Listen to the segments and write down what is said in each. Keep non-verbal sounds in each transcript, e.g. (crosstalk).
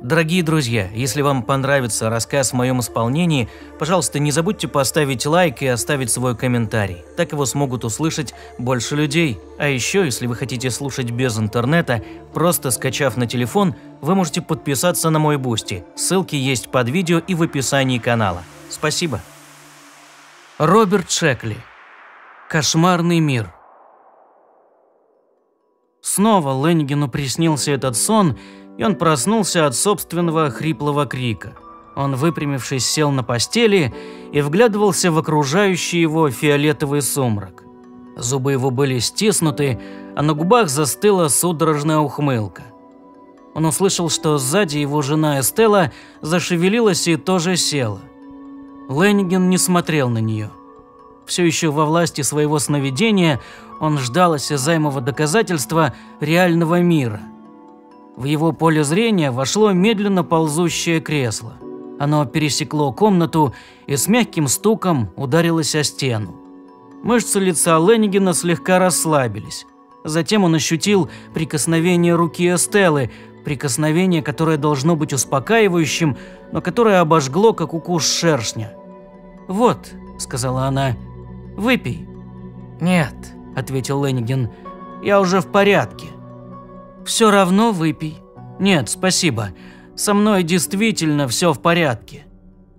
Дорогие друзья, если вам понравится рассказ в моем исполнении, пожалуйста, не забудьте поставить лайк и оставить свой комментарий. Так его смогут услышать больше людей. А еще, если вы хотите слушать без интернета, просто скачав на телефон, вы можете подписаться на мой бусти. Ссылки есть под видео и в описании канала. Спасибо. Роберт Шекли. Кошмарный мир. Снова Лэнгину приснился этот сон – и он проснулся от собственного хриплого крика. Он, выпрямившись, сел на постели и вглядывался в окружающий его фиолетовый сумрак. Зубы его были стиснуты, а на губах застыла судорожная ухмылка. Он услышал, что сзади его жена Эстела зашевелилась и тоже села. Ленниген не смотрел на нее. Все еще во власти своего сновидения он ждал осязаемого доказательства реального мира – в его поле зрения вошло медленно ползущее кресло. Оно пересекло комнату и с мягким стуком ударилось о стену. Мышцы лица Леннигена слегка расслабились. Затем он ощутил прикосновение руки Эстеллы, прикосновение, которое должно быть успокаивающим, но которое обожгло, как укус шершня. «Вот», — сказала она, — «выпей». «Нет», — ответил Леннигин, — «я уже в порядке». «Все равно выпей». «Нет, спасибо. Со мной действительно все в порядке».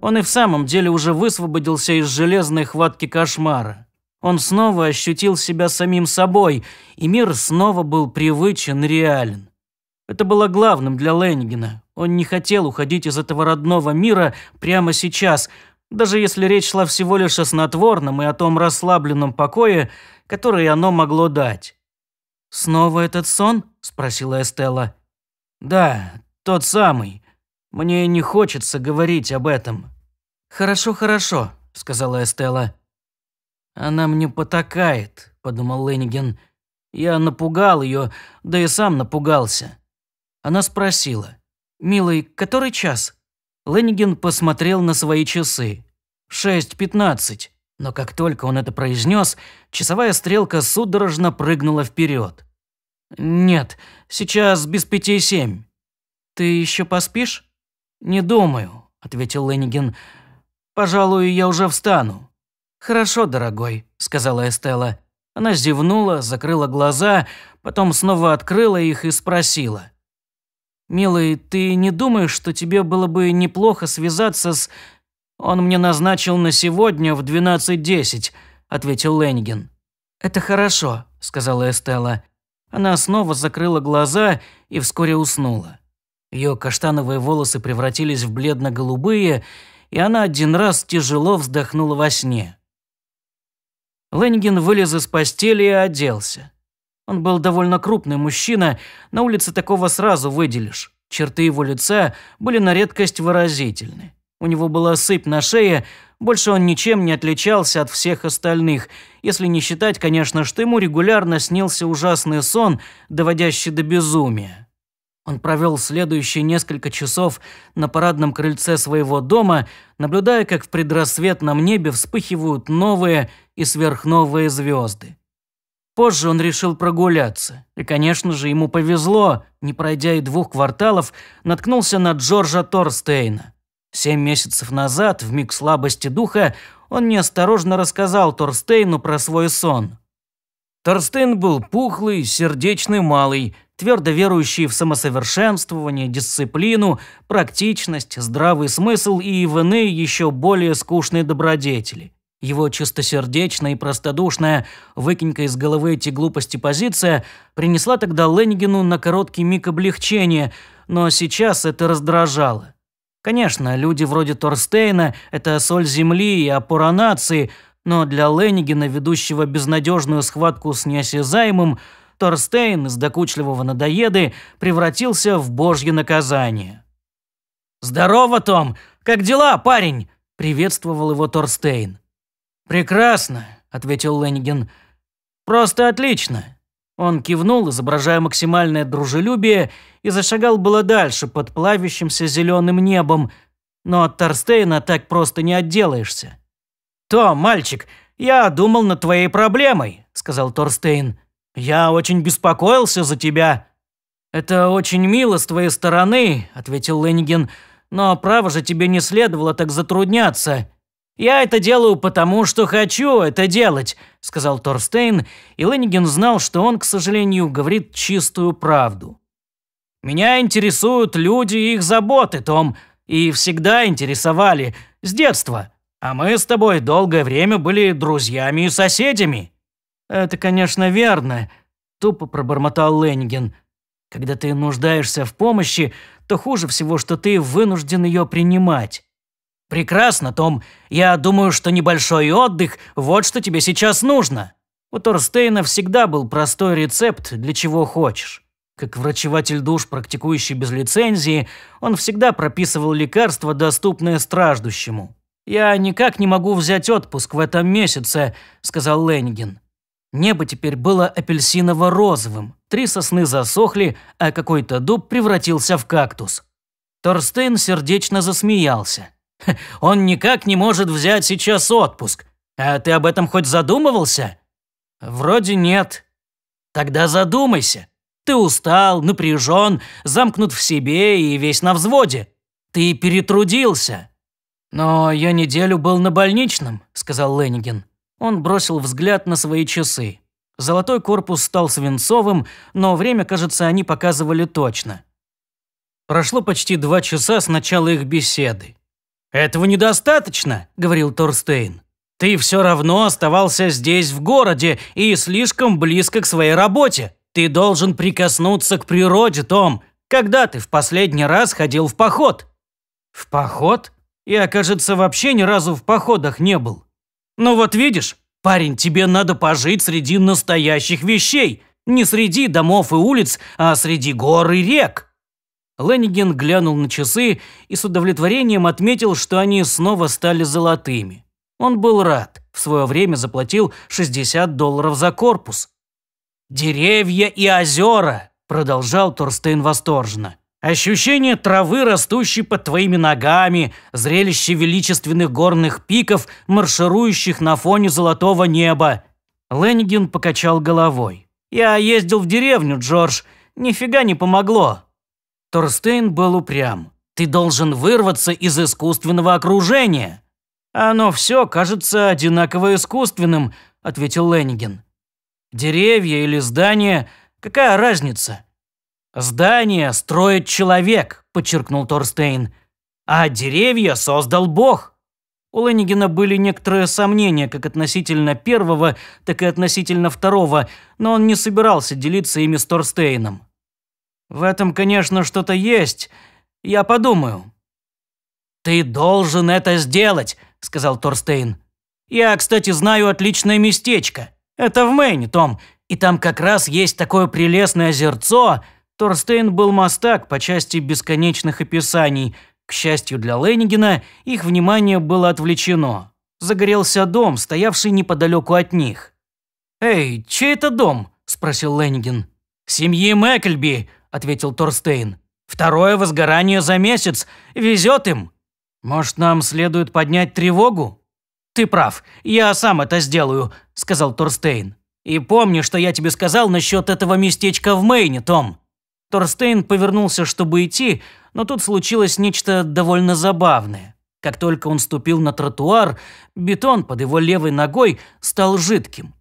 Он и в самом деле уже высвободился из железной хватки кошмара. Он снова ощутил себя самим собой, и мир снова был привычен, реален. Это было главным для Ленгина. Он не хотел уходить из этого родного мира прямо сейчас, даже если речь шла всего лишь о снотворном и о том расслабленном покое, которое оно могло дать. «Снова этот сон?» – спросила Эстелла. «Да, тот самый. Мне не хочется говорить об этом». «Хорошо, хорошо», – сказала Эстелла. «Она мне потакает», – подумал Лениген. «Я напугал ее, да и сам напугался». Она спросила. «Милый, который час?» Лениген посмотрел на свои часы. «Шесть пятнадцать». Но как только он это произнес, часовая стрелка судорожно прыгнула вперед. «Нет, сейчас без пяти семь. Ты еще поспишь?» «Не думаю», — ответил Ленигин. «Пожалуй, я уже встану». «Хорошо, дорогой», — сказала Эстела. Она зевнула, закрыла глаза, потом снова открыла их и спросила. «Милый, ты не думаешь, что тебе было бы неплохо связаться с...» «Он мне назначил на сегодня в 12.10», — ответил Ленигин. «Это хорошо», — сказала Эстелла она снова закрыла глаза и вскоре уснула. Ее каштановые волосы превратились в бледно-голубые, и она один раз тяжело вздохнула во сне. Ленгин вылез из постели и оделся. Он был довольно крупный мужчина, на улице такого сразу выделишь. Черты его лица были на редкость выразительны. У него была сыпь на шее, больше он ничем не отличался от всех остальных, если не считать, конечно, что ему регулярно снился ужасный сон, доводящий до безумия. Он провел следующие несколько часов на парадном крыльце своего дома, наблюдая, как в предрассветном небе вспыхивают новые и сверхновые звезды. Позже он решил прогуляться. И, конечно же, ему повезло, не пройдя и двух кварталов, наткнулся на Джорджа Торстейна. Семь месяцев назад, в миг слабости духа, он неосторожно рассказал Торстейну про свой сон. Торстейн был пухлый, сердечный малый, твердо верующий в самосовершенствование, дисциплину, практичность, здравый смысл и в иные еще более скучные добродетели. Его чистосердечная и простодушная, выкинька из головы эти глупости позиция, принесла тогда Ленгину на короткий миг облегчения, но сейчас это раздражало. Конечно, люди вроде Торстейна – это соль земли и опора нации, но для Ленигена, ведущего безнадежную схватку с неосязаемым, Торстейн из докучливого надоеды превратился в божье наказание. «Здорово, Том! Как дела, парень?» – приветствовал его Торстейн. «Прекрасно», – ответил Ленигин. «Просто отлично. Он кивнул, изображая максимальное дружелюбие, и зашагал было дальше под плавящимся зеленым небом. Но от Торстейна так просто не отделаешься. То, мальчик, я думал над твоей проблемой», — сказал Торстейн. «Я очень беспокоился за тебя». «Это очень мило с твоей стороны», — ответил Леннигин. «Но право же тебе не следовало так затрудняться. Я это делаю потому, что хочу это делать. — сказал Торстейн, и Ленниген знал, что он, к сожалению, говорит чистую правду. «Меня интересуют люди и их заботы, Том, и всегда интересовали, с детства. А мы с тобой долгое время были друзьями и соседями». «Это, конечно, верно», — тупо пробормотал Ленниген. «Когда ты нуждаешься в помощи, то хуже всего, что ты вынужден ее принимать. «Прекрасно, Том. Я думаю, что небольшой отдых – вот что тебе сейчас нужно». У Торстейна всегда был простой рецепт «для чего хочешь». Как врачеватель душ, практикующий без лицензии, он всегда прописывал лекарства, доступные страждущему. «Я никак не могу взять отпуск в этом месяце», – сказал Ленгин. Небо теперь было апельсиново-розовым. Три сосны засохли, а какой-то дуб превратился в кактус. Торстейн сердечно засмеялся. (laughs) Он никак не может взять сейчас отпуск. А ты об этом хоть задумывался? Вроде нет. Тогда задумайся. Ты устал, напряжен, замкнут в себе и весь на взводе. Ты перетрудился. Но я неделю был на больничном, сказал Ленигин. Он бросил взгляд на свои часы. Золотой корпус стал свинцовым, но время, кажется, они показывали точно. Прошло почти два часа с начала их беседы. «Этого недостаточно», — говорил Торстейн. «Ты все равно оставался здесь, в городе, и слишком близко к своей работе. Ты должен прикоснуться к природе, Том. Когда ты в последний раз ходил в поход?» «В поход? Я, кажется, вообще ни разу в походах не был». «Ну вот видишь, парень, тебе надо пожить среди настоящих вещей, не среди домов и улиц, а среди гор и рек». Ленниген глянул на часы и с удовлетворением отметил, что они снова стали золотыми. Он был рад. В свое время заплатил 60 долларов за корпус. «Деревья и озера!» – продолжал Торстейн восторженно. Ощущение травы, растущей под твоими ногами, зрелище величественных горных пиков, марширующих на фоне золотого неба. Леннигин покачал головой. «Я ездил в деревню, Джордж. Нифига не помогло. Торстейн был упрям. «Ты должен вырваться из искусственного окружения!» «Оно все кажется одинаково искусственным», – ответил Ленниген. «Деревья или здания – какая разница?» «Здание строит человек», – подчеркнул Торстейн. «А деревья создал Бог». У Леннигена были некоторые сомнения как относительно первого, так и относительно второго, но он не собирался делиться ими с Торстейном. В этом, конечно, что-то есть. Я подумаю». «Ты должен это сделать», – сказал Торстейн. «Я, кстати, знаю отличное местечко. Это в Мэйне, Том. И там как раз есть такое прелестное озерцо». Торстейн был мостак по части бесконечных описаний. К счастью для Ленигина, их внимание было отвлечено. Загорелся дом, стоявший неподалеку от них. «Эй, чей это дом?» – спросил Ленигин. «Семьи Мэкльби», ответил Торстейн. «Второе возгорание за месяц. Везет им. Может, нам следует поднять тревогу?» «Ты прав. Я сам это сделаю», – сказал Торстейн. «И помни, что я тебе сказал насчет этого местечка в Мэйне, Том». Торстейн повернулся, чтобы идти, но тут случилось нечто довольно забавное. Как только он ступил на тротуар, бетон под его левой ногой стал жидким.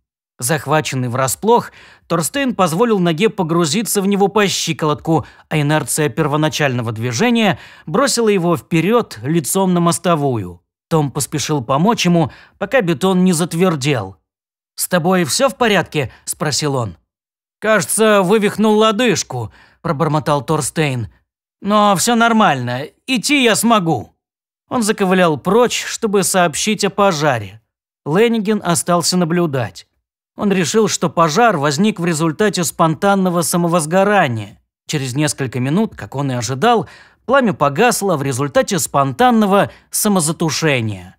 Захваченный врасплох, Торстейн позволил ноге погрузиться в него по щиколотку, а инерция первоначального движения бросила его вперед лицом на мостовую. Том поспешил помочь ему, пока бетон не затвердел. «С тобой все в порядке?» – спросил он. «Кажется, вывихнул лодыжку», – пробормотал Торстейн. «Но все нормально, идти я смогу». Он заковылял прочь, чтобы сообщить о пожаре. Ленниген остался наблюдать. Он решил, что пожар возник в результате спонтанного самовозгорания. Через несколько минут, как он и ожидал, пламя погасло в результате спонтанного самозатушения.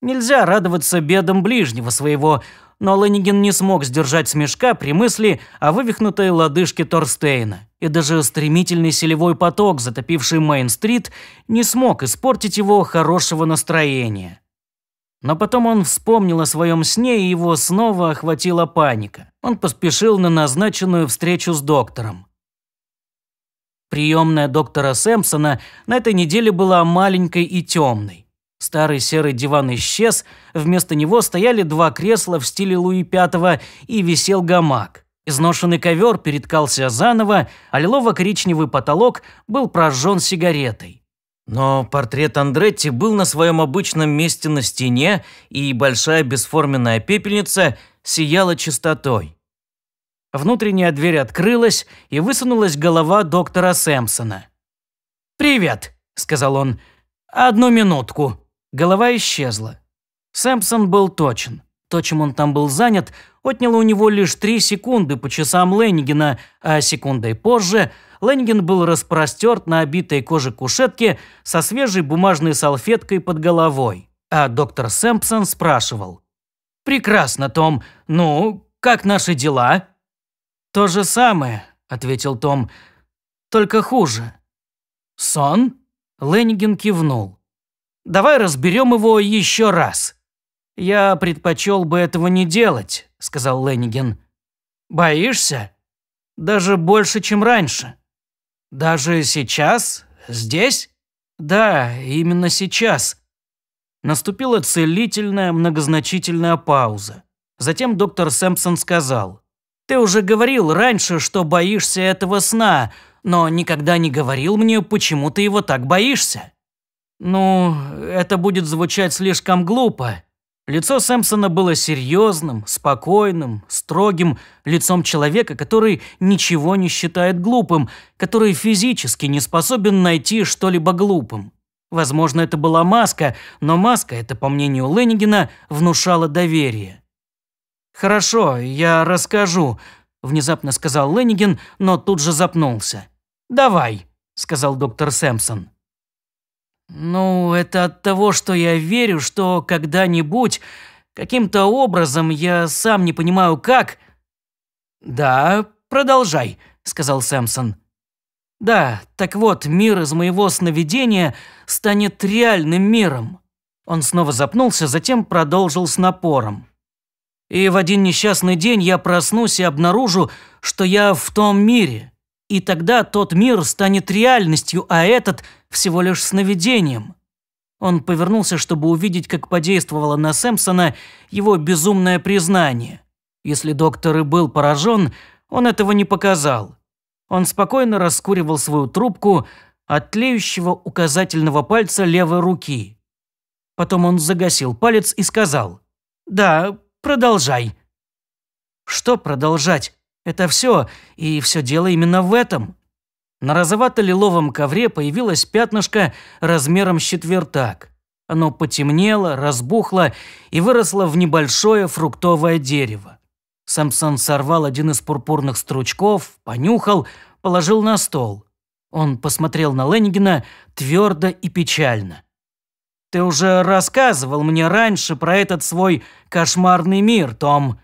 Нельзя радоваться бедам ближнего своего, но Леннигин не смог сдержать смешка при мысли о вывихнутой лодыжке Торстейна. И даже стремительный селевой поток, затопивший Мейн-стрит, не смог испортить его хорошего настроения. Но потом он вспомнил о своем сне, и его снова охватила паника. Он поспешил на назначенную встречу с доктором. Приемная доктора Сэмпсона на этой неделе была маленькой и темной. Старый серый диван исчез, вместо него стояли два кресла в стиле Луи V и висел гамак. Изношенный ковер переткался заново, а лилово-коричневый потолок был прожжен сигаретой. Но портрет Андретти был на своем обычном месте на стене, и большая бесформенная пепельница сияла чистотой. Внутренняя дверь открылась, и высунулась голова доктора Сэмпсона. «Привет», — сказал он. «Одну минутку». Голова исчезла. Сэмпсон был точен. То, чем он там был занят, отняло у него лишь три секунды по часам Леннигена, а секундой позже — Ленгин был распростерт на обитой коже кушетке со свежей бумажной салфеткой под головой. А доктор Сэмпсон спрашивал. «Прекрасно, Том. Ну, как наши дела?» «То же самое», – ответил Том. «Только хуже». «Сон?» – Ленгин кивнул. «Давай разберем его еще раз». «Я предпочел бы этого не делать», – сказал Леннигин. «Боишься?» «Даже больше, чем раньше». «Даже сейчас? Здесь?» «Да, именно сейчас». Наступила целительная, многозначительная пауза. Затем доктор Сэмпсон сказал. «Ты уже говорил раньше, что боишься этого сна, но никогда не говорил мне, почему ты его так боишься». «Ну, это будет звучать слишком глупо», Лицо Сэмпсона было серьезным, спокойным, строгим, лицом человека, который ничего не считает глупым, который физически не способен найти что-либо глупым. Возможно, это была маска, но маска, это, по мнению Леннигена, внушала доверие. «Хорошо, я расскажу», – внезапно сказал Леннигин, но тут же запнулся. «Давай», – сказал доктор Сэмпсон. «Ну, это от того, что я верю, что когда-нибудь, каким-то образом, я сам не понимаю как...» «Да, продолжай», — сказал Сэмсон. «Да, так вот, мир из моего сновидения станет реальным миром». Он снова запнулся, затем продолжил с напором. «И в один несчастный день я проснусь и обнаружу, что я в том мире. И тогда тот мир станет реальностью, а этот — всего лишь сновидением. Он повернулся, чтобы увидеть, как подействовало на Сэмпсона его безумное признание. Если доктор и был поражен, он этого не показал. Он спокойно раскуривал свою трубку от тлеющего указательного пальца левой руки. Потом он загасил палец и сказал «Да, продолжай». Что продолжать? Это все, и все дело именно в этом. На розовато-лиловом ковре появилось пятнышко размером с четвертак. Оно потемнело, разбухло и выросло в небольшое фруктовое дерево. Самсон сорвал один из пурпурных стручков, понюхал, положил на стол. Он посмотрел на Ленигина твердо и печально. «Ты уже рассказывал мне раньше про этот свой кошмарный мир, Том».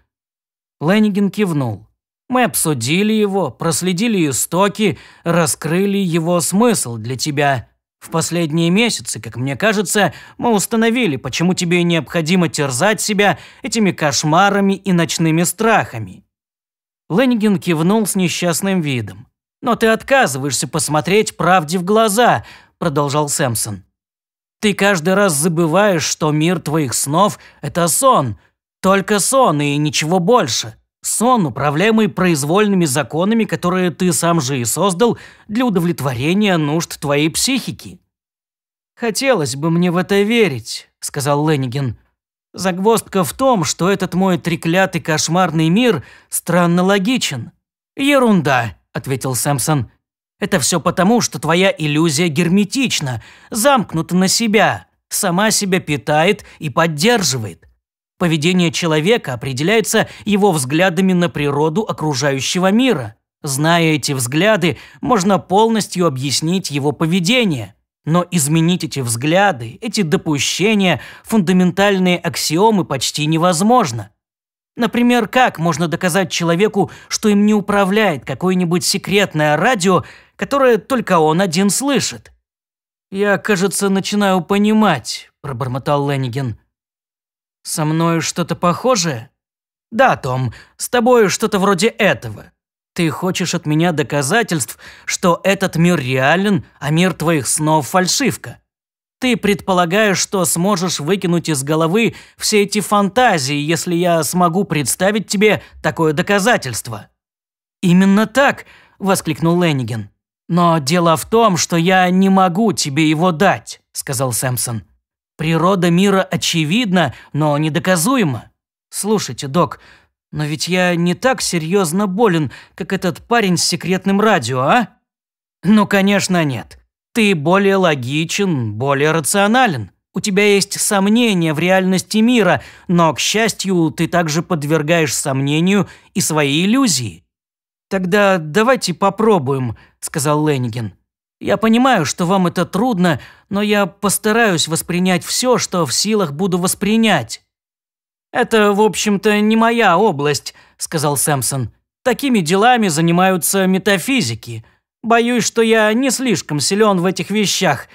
Ленигин кивнул. Мы обсудили его, проследили истоки, раскрыли его смысл для тебя. В последние месяцы, как мне кажется, мы установили, почему тебе необходимо терзать себя этими кошмарами и ночными страхами». Леннигин кивнул с несчастным видом. «Но ты отказываешься посмотреть правде в глаза», – продолжал Сэмпсон. «Ты каждый раз забываешь, что мир твоих снов – это сон. Только сон и ничего больше. Сон, управляемый произвольными законами, которые ты сам же и создал для удовлетворения нужд твоей психики. «Хотелось бы мне в это верить», — сказал Леннигин. «Загвоздка в том, что этот мой треклятый кошмарный мир странно логичен». «Ерунда», — ответил Сэмпсон. «Это все потому, что твоя иллюзия герметична, замкнута на себя, сама себя питает и поддерживает. Поведение человека определяется его взглядами на природу окружающего мира. Зная эти взгляды, можно полностью объяснить его поведение. Но изменить эти взгляды, эти допущения, фундаментальные аксиомы почти невозможно. Например, как можно доказать человеку, что им не управляет какое-нибудь секретное радио, которое только он один слышит? «Я, кажется, начинаю понимать», – пробормотал Ленниген. «Со мною что-то похожее?» «Да, Том, с тобою что-то вроде этого. Ты хочешь от меня доказательств, что этот мир реален, а мир твоих снов – фальшивка. Ты предполагаешь, что сможешь выкинуть из головы все эти фантазии, если я смогу представить тебе такое доказательство». «Именно так!» – воскликнул Ленниген. «Но дело в том, что я не могу тебе его дать», – сказал Сэмпсон. Природа мира очевидна, но недоказуема. Слушайте, док, но ведь я не так серьезно болен, как этот парень с секретным радио, а? Ну, конечно, нет. Ты более логичен, более рационален. У тебя есть сомнения в реальности мира, но, к счастью, ты также подвергаешь сомнению и свои иллюзии. «Тогда давайте попробуем», — сказал Ленигин. Я понимаю, что вам это трудно, но я постараюсь воспринять все, что в силах буду воспринять». «Это, в общем-то, не моя область», – сказал Сэмпсон. «Такими делами занимаются метафизики. Боюсь, что я не слишком силен в этих вещах».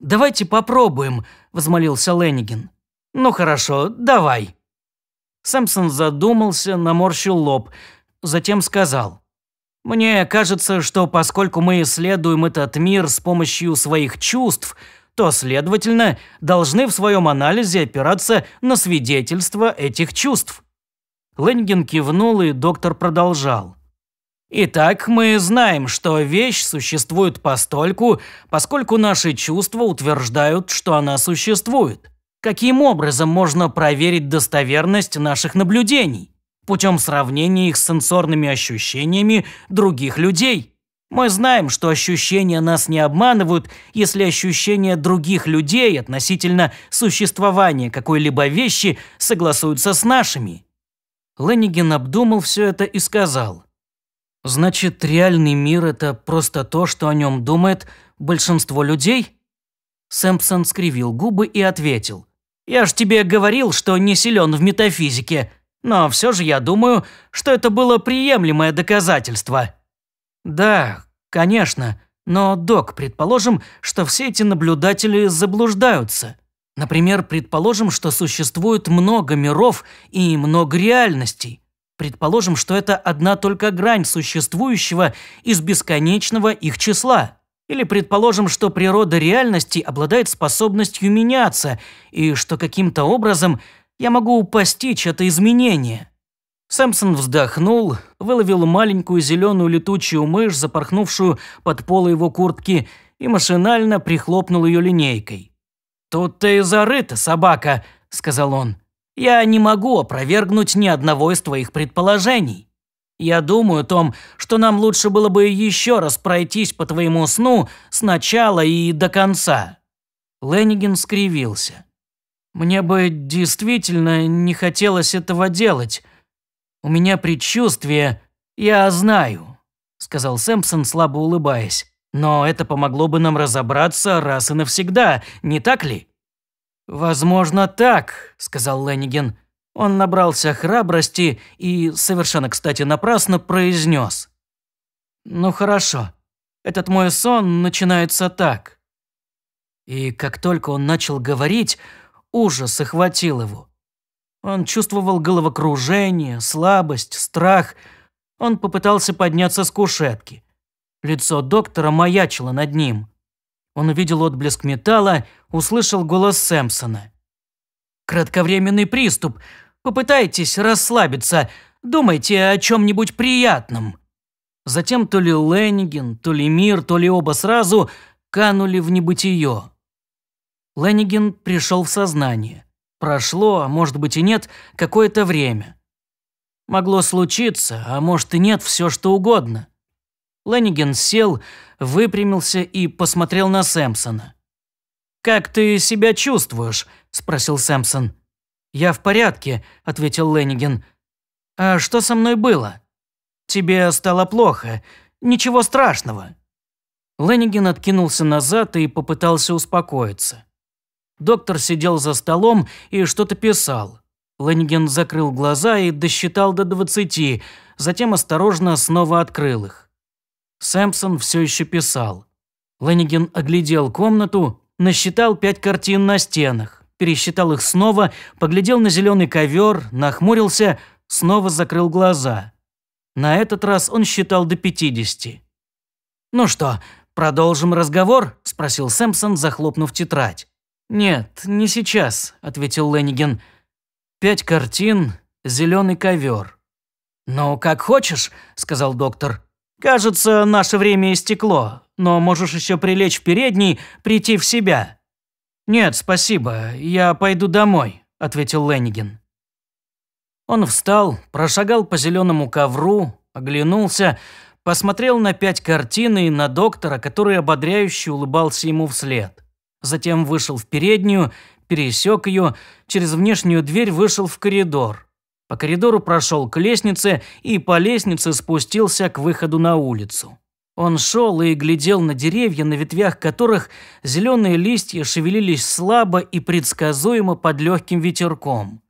«Давайте попробуем», – возмолился Леннигин. «Ну хорошо, давай». Сэмпсон задумался, наморщил лоб, затем сказал. Мне кажется, что поскольку мы исследуем этот мир с помощью своих чувств, то, следовательно, должны в своем анализе опираться на свидетельства этих чувств. Ленген кивнул, и доктор продолжал. Итак, мы знаем, что вещь существует постольку, поскольку наши чувства утверждают, что она существует. Каким образом можно проверить достоверность наших наблюдений? путем сравнения их с сенсорными ощущениями других людей. Мы знаем, что ощущения нас не обманывают, если ощущения других людей относительно существования какой-либо вещи согласуются с нашими. Ленниген обдумал все это и сказал. «Значит, реальный мир – это просто то, что о нем думает большинство людей?» Сэмпсон скривил губы и ответил. «Я ж тебе говорил, что не силен в метафизике но все же я думаю, что это было приемлемое доказательство». «Да, конечно, но, док, предположим, что все эти наблюдатели заблуждаются. Например, предположим, что существует много миров и много реальностей. Предположим, что это одна только грань существующего из бесконечного их числа». Или предположим, что природа реальности обладает способностью меняться, и что каким-то образом я могу постичь это изменение». Сэмпсон вздохнул, выловил маленькую зеленую летучую мышь, запорхнувшую под полы его куртки, и машинально прихлопнул ее линейкой. «Тут ты зарыта, собака», — сказал он. «Я не могу опровергнуть ни одного из твоих предположений. Я думаю, Том, что нам лучше было бы еще раз пройтись по твоему сну с начала и до конца». Леннигин скривился. Мне бы действительно не хотелось этого делать. У меня предчувствие, я знаю», – сказал Сэмпсон, слабо улыбаясь. «Но это помогло бы нам разобраться раз и навсегда, не так ли?» «Возможно, так», – сказал Ленниген. Он набрался храбрости и, совершенно кстати, напрасно произнес. «Ну хорошо, этот мой сон начинается так». И как только он начал говорить, Ужас охватил его. Он чувствовал головокружение, слабость, страх. Он попытался подняться с кушетки. Лицо доктора маячило над ним. Он увидел отблеск металла, услышал голос Сэмпсона. «Кратковременный приступ. Попытайтесь расслабиться. Думайте о чем-нибудь приятном». Затем то ли Ленниген, то ли мир, то ли оба сразу канули в небытие. Лениген пришел в сознание. Прошло, а может быть и нет, какое-то время. Могло случиться, а может и нет, все что угодно. Лениген сел, выпрямился и посмотрел на Сэмпсона. «Как ты себя чувствуешь?» – спросил Сэмпсон. «Я в порядке», – ответил Лениген. «А что со мной было?» «Тебе стало плохо. Ничего страшного». Лениген откинулся назад и попытался успокоиться. Доктор сидел за столом и что-то писал. Лэнген закрыл глаза и досчитал до двадцати, затем осторожно снова открыл их. Сэмпсон все еще писал. Лэнген оглядел комнату, насчитал пять картин на стенах, пересчитал их снова, поглядел на зеленый ковер, нахмурился, снова закрыл глаза. На этот раз он считал до пятидесяти. «Ну что, продолжим разговор?» – спросил Сэмпсон, захлопнув тетрадь. «Нет, не сейчас», – ответил Ленниген. «Пять картин, зеленый ковер». «Ну, как хочешь», – сказал доктор. «Кажется, наше время истекло, но можешь еще прилечь в передний, прийти в себя». «Нет, спасибо, я пойду домой», – ответил Ленниген. Он встал, прошагал по зеленому ковру, оглянулся, посмотрел на пять картин и на доктора, который ободряюще улыбался ему вслед. Затем вышел в переднюю, пересек ее, через внешнюю дверь вышел в коридор. По коридору прошел к лестнице и по лестнице спустился к выходу на улицу. Он шел и глядел на деревья, на ветвях которых зеленые листья шевелились слабо и предсказуемо под легким ветерком.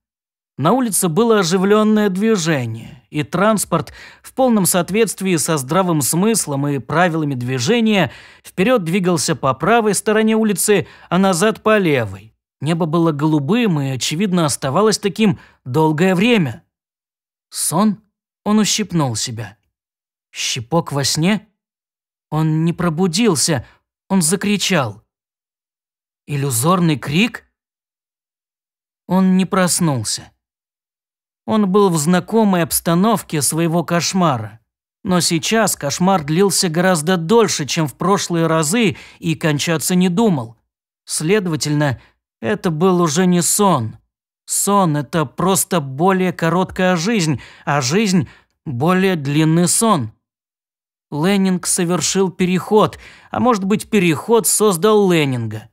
На улице было оживленное движение, и транспорт в полном соответствии со здравым смыслом и правилами движения вперед двигался по правой стороне улицы, а назад по левой. Небо было голубым и, очевидно, оставалось таким долгое время. Сон? Он ущипнул себя. Щипок во сне? Он не пробудился, он закричал. Иллюзорный крик? Он не проснулся. Он был в знакомой обстановке своего кошмара. Но сейчас кошмар длился гораздо дольше, чем в прошлые разы, и кончаться не думал. Следовательно, это был уже не сон. Сон – это просто более короткая жизнь, а жизнь – более длинный сон. Леннинг совершил переход, а может быть переход создал Леннинга.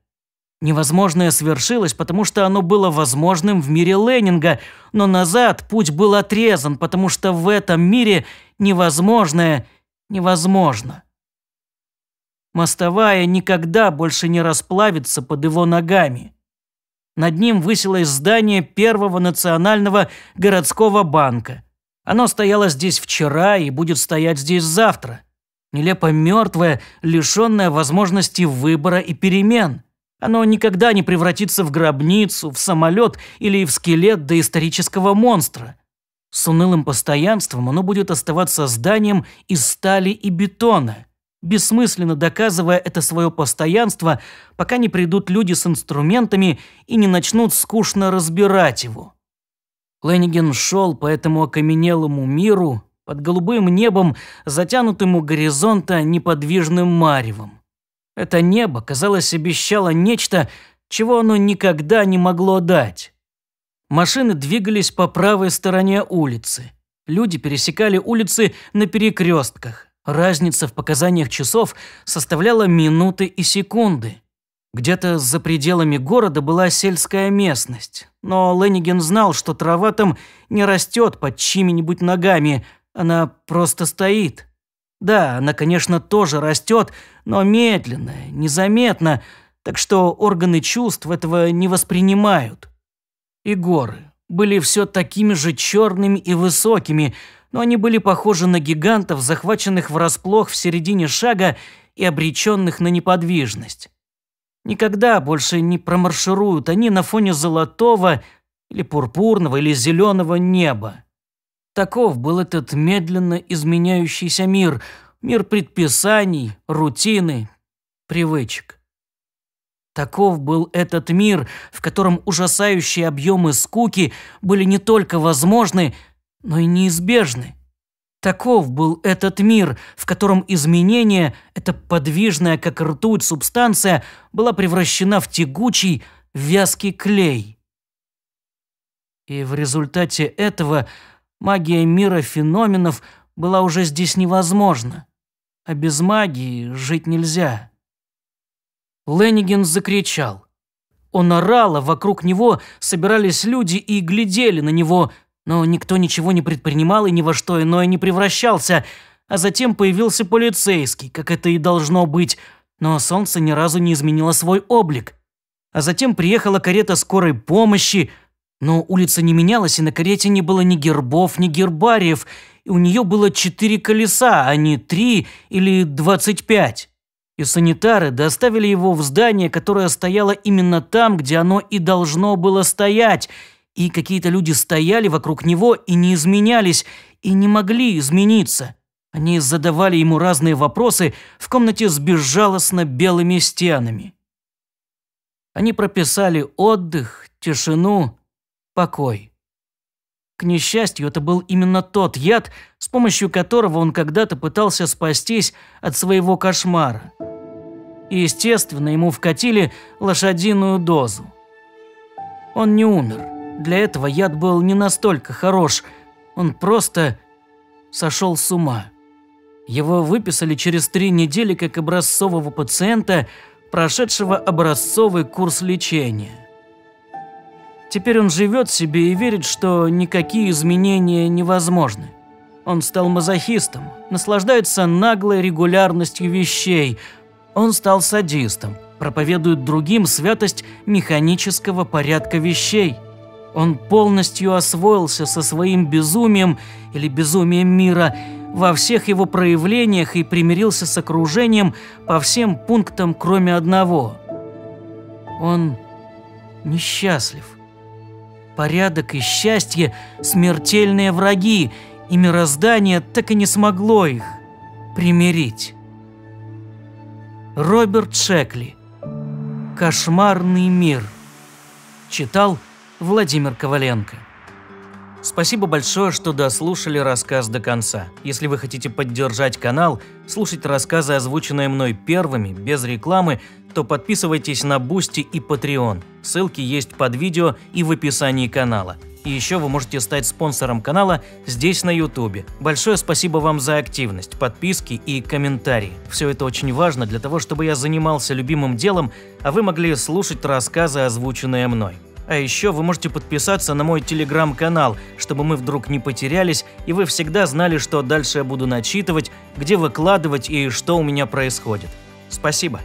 Невозможное свершилось, потому что оно было возможным в мире Леннинга, но назад путь был отрезан, потому что в этом мире невозможное невозможно. Мостовая никогда больше не расплавится под его ногами. Над ним высилось здание Первого национального городского банка. Оно стояло здесь вчера и будет стоять здесь завтра. Нелепо мертвое, лишенное возможности выбора и перемен – оно никогда не превратится в гробницу, в самолет или в скелет доисторического монстра. С унылым постоянством оно будет оставаться зданием из стали и бетона, бессмысленно доказывая это свое постоянство, пока не придут люди с инструментами и не начнут скучно разбирать его. Лениген шел по этому окаменелому миру под голубым небом, затянутым у горизонта неподвижным маревом. Это небо, казалось, обещало нечто, чего оно никогда не могло дать. Машины двигались по правой стороне улицы. Люди пересекали улицы на перекрестках. Разница в показаниях часов составляла минуты и секунды. Где-то за пределами города была сельская местность, но Лениген знал, что трава там не растет под чьими-нибудь ногами, она просто стоит. Да, она, конечно, тоже растет, но медленно, незаметно, так что органы чувств этого не воспринимают. И горы были все такими же черными и высокими, но они были похожи на гигантов, захваченных врасплох в середине шага и обреченных на неподвижность. Никогда больше не промаршируют они на фоне золотого или пурпурного или зеленого неба. Таков был этот медленно изменяющийся мир, мир предписаний, рутины, привычек. Таков был этот мир, в котором ужасающие объемы скуки были не только возможны, но и неизбежны. Таков был этот мир, в котором изменение, эта подвижная, как ртуть, субстанция была превращена в тягучий, вязкий клей. И в результате этого – Магия мира феноменов была уже здесь невозможна. А без магии жить нельзя. Ленниген закричал. Он орал, а вокруг него собирались люди и глядели на него, но никто ничего не предпринимал и ни во что иное не превращался. А затем появился полицейский, как это и должно быть, но солнце ни разу не изменило свой облик. А затем приехала карета скорой помощи, но улица не менялась, и на карете не было ни гербов, ни гербариев, и у нее было четыре колеса, а не три или двадцать пять. И санитары доставили его в здание, которое стояло именно там, где оно и должно было стоять. И какие-то люди стояли вокруг него и не изменялись, и не могли измениться. Они задавали ему разные вопросы в комнате с безжалостно белыми стенами. Они прописали отдых, тишину, покой. К несчастью, это был именно тот яд, с помощью которого он когда-то пытался спастись от своего кошмара. И, естественно, ему вкатили лошадиную дозу. Он не умер. Для этого яд был не настолько хорош. Он просто сошел с ума. Его выписали через три недели как образцового пациента, прошедшего образцовый курс лечения. Теперь он живет себе и верит, что никакие изменения невозможны. Он стал мазохистом, наслаждается наглой регулярностью вещей. Он стал садистом, проповедует другим святость механического порядка вещей. Он полностью освоился со своим безумием или безумием мира во всех его проявлениях и примирился с окружением по всем пунктам, кроме одного. Он несчастлив. Порядок и счастье – смертельные враги, и мироздание так и не смогло их примирить. Роберт Шекли «Кошмарный мир» читал Владимир Коваленко. Спасибо большое, что дослушали рассказ до конца. Если вы хотите поддержать канал, слушать рассказы, озвученные мной первыми, без рекламы, то подписывайтесь на Бусти и Patreon. Ссылки есть под видео и в описании канала. И еще вы можете стать спонсором канала здесь на Ютубе. Большое спасибо вам за активность, подписки и комментарии. Все это очень важно для того, чтобы я занимался любимым делом, а вы могли слушать рассказы, озвученные мной. А еще вы можете подписаться на мой телеграм-канал, чтобы мы вдруг не потерялись, и вы всегда знали, что дальше я буду начитывать, где выкладывать и что у меня происходит. Спасибо.